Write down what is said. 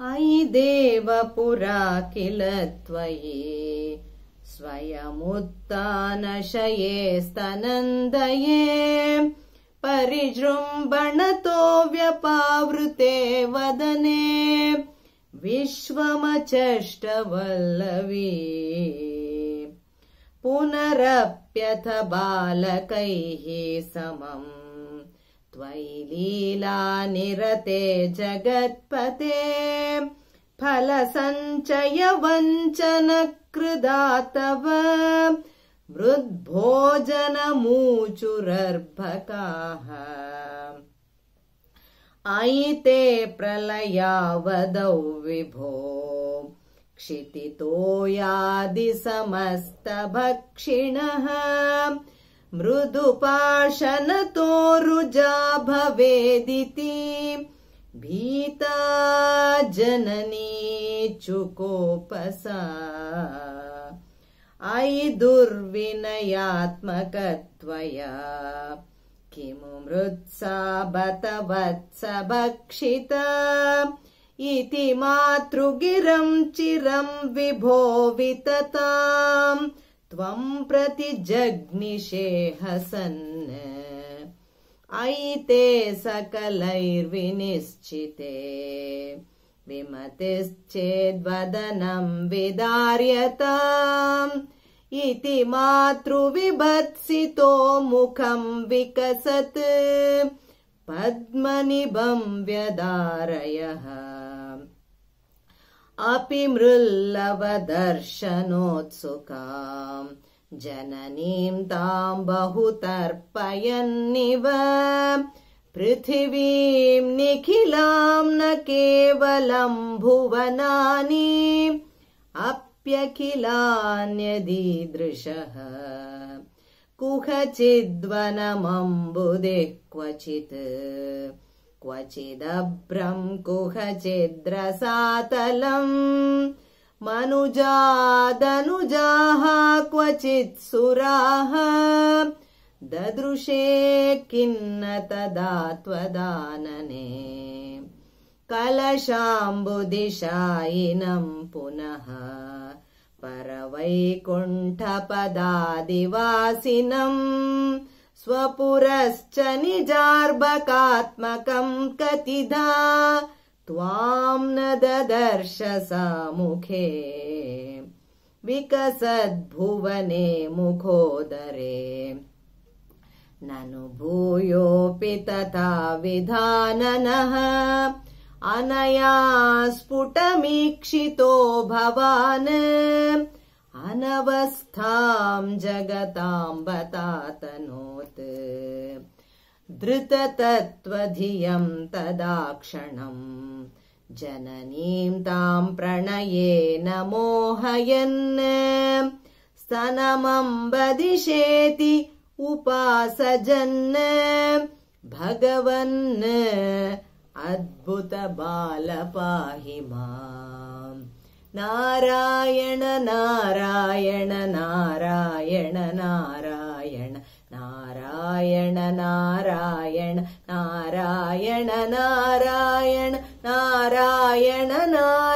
अयि देव पुरा किल त्वयि स्तनन्दये परिजृम्बणतो व्यपावृते वदने विश्वमचष्टवल्लवी पुनरप्यथ बालकैः समम् त्वयि निरते जगत्पते फलसञ्चयवञ्चनकृदा तव मृद्भोजनमूचुरर्भकाः अयिते प्रलयावदौ विभो समस्तभक्षिणः मृदुपाशनतोरुजा भवेदिति भीता जननी चुकोपसा अयि दुर्विनयात्मकत्वया किमु मृत्सा बतवत्स भक्षिता इति मातृगिरं चिरं विभो त्वं प्रति जग्निषे हसन् ऐते सकलैर्विनिश्चिते विमतिश्चेद्वदनं विदार्यताम् इति मातृविभत्सितो मुखम् विकसत् पद्मनिभं व्यदारयः अपि मृल्लवदर्शनोत्सुकाम् जननीम् ताम् बहु तर्पयन्निव पृथिवीम् निखिलाम् न केवलम् भुवनानि अप्यखिलान्यदीदृशः कुहचिद्वनमम्बुदे क्वचित् क्वचिदभ्रम् कुहचिद्रसातलम् मनुजादनुजाः क्वचित् सुराः ददृशे किन्न तदा त्वदानने कलशाम्बुदिशायिनम् पुनः परवैकुण्ठपदादिवासिनम् स्वपुरश्च निजार्भकात्मकम् कतिधा त्वाम् न ददर्श सामुखे विकसद्भुवने मुखोदरे ननु भूयोऽपि तथा विधाननः अनया स्फुटमीक्षितो भवान् अनवस्थाम् जगताम् बतातनोत् तनोत् तदा क्षणम् जननीम् ताम् प्रणये न मोहयन् स्तनमम्बदिशेति बदिशेति उपासजन् भगवन् अद्भुतबाल पाहि നാരായണ നാരായണ നാരായണ നാരായണ നാരായണ നാരായണ നാരായണ നാരായണ നാരായണ നാരായണ